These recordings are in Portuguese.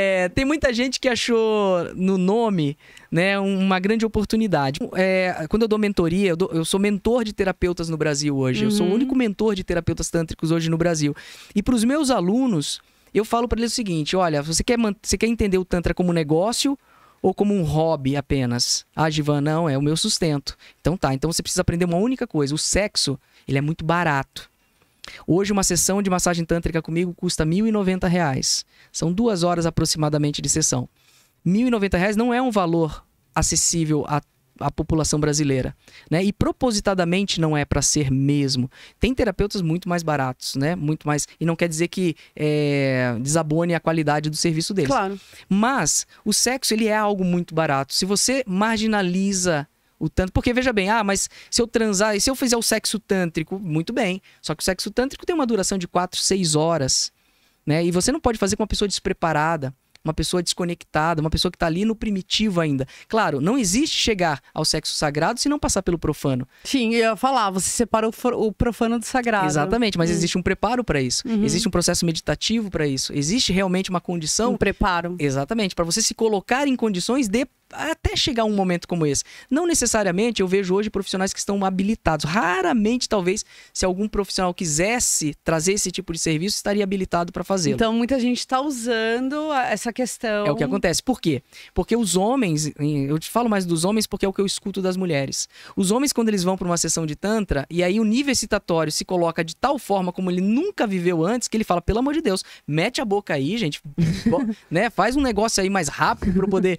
É, tem muita gente que achou no nome né, uma grande oportunidade. É, quando eu dou mentoria, eu, dou, eu, sou mentor de terapeutas no Brasil hoje. Uhum. Eu sou o uhum. único mentor de terapeutas tântricos hoje no Brasil. E para os meus alunos, eu falo para eles o seguinte: olha, você quer, você quer entender o Tantra como negócio ou como um hobby apenas? Ah, Givan, não, é o meu sustento. Então tá, então você precisa aprender uma única coisa: o sexo ele é muito barato. Hoje, uma sessão de massagem tântrica comigo custa R$ 1.090. São duas horas aproximadamente de sessão. R$ 1.090 não é um valor acessível a a população brasileira, né? E propositadamente não é para ser mesmo. Tem terapeutas muito mais baratos, né? Muito mais e não quer dizer que é, desabone a qualidade do serviço deles. Claro. Mas o sexo ele é algo muito barato. Se você marginaliza o tanto. Porque veja bem, ah, mas se eu transar e se eu fizer o sexo tântrico, muito bem. Só que o sexo tântrico tem uma duração de 4, 6 horas. Né? E você não pode fazer com uma pessoa despreparada, uma pessoa desconectada, uma pessoa que está ali no primitivo ainda. Claro, não existe chegar ao sexo sagrado se não passar pelo profano. Sim, eu ia falar, você separa o profano do sagrado. Exatamente, mas hum. existe um preparo para isso. Uhum. Existe um processo meditativo para isso. Existe realmente uma condição. Um preparo. Exatamente, para você se colocar em condições de até chegar um momento como esse. Não necessariamente eu vejo hoje profissionais que estão habilitados. Raramente, talvez, se algum profissional quisesse trazer esse tipo de serviço, estaria habilitado para fazê-lo. Então, muita gente está usando essa questão. É o que acontece. Por quê? Porque os homens, eu te falo mais dos homens porque é o que eu escuto das mulheres. Os homens, quando eles vão para uma sessão de Tantra, e aí o nível excitatório se coloca de tal forma como ele nunca viveu antes, que ele fala, pelo amor de Deus, mete a boca aí, gente, né? faz um negócio aí mais rápido para poder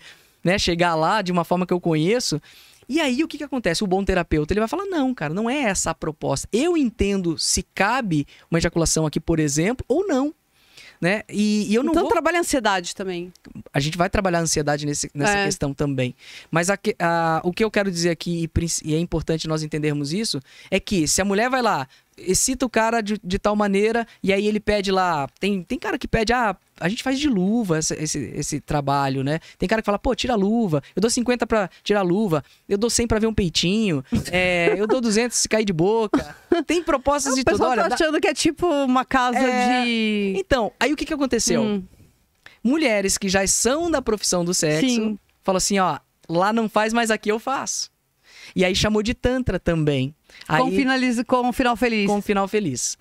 né, chegar lá de uma forma que eu conheço. E aí o que, que acontece? O bom terapeuta ele vai falar: não, cara, não é essa a proposta. Eu entendo se cabe uma ejaculação aqui, por exemplo, ou não. Né? E, e eu não então vou... trabalha a ansiedade também. A gente vai trabalhar a ansiedade nesse, nessa é. questão também. Mas a, a, o que eu quero dizer aqui, e, e é importante nós entendermos isso, é que se a mulher vai lá, excita o cara de, de tal maneira, e aí ele pede lá. Tem, tem cara que pede, ah, a gente faz de luva esse, esse, esse, trabalho, né? Tem cara que fala, pô, tira a luva. Eu dou 50 pra tirar a luva. Eu dou 100 pra ver um peitinho. É, eu dou 200 se cair de boca. Tem propostas de tudo. O tá achando dá... que é tipo uma casa é... de... Então, aí o que que aconteceu? Hum. Mulheres que já são da profissão do sexo, falam assim, ó, lá não faz, mas aqui eu faço. E aí chamou de Tantra também. Aí, com, com um final feliz. Com um final feliz.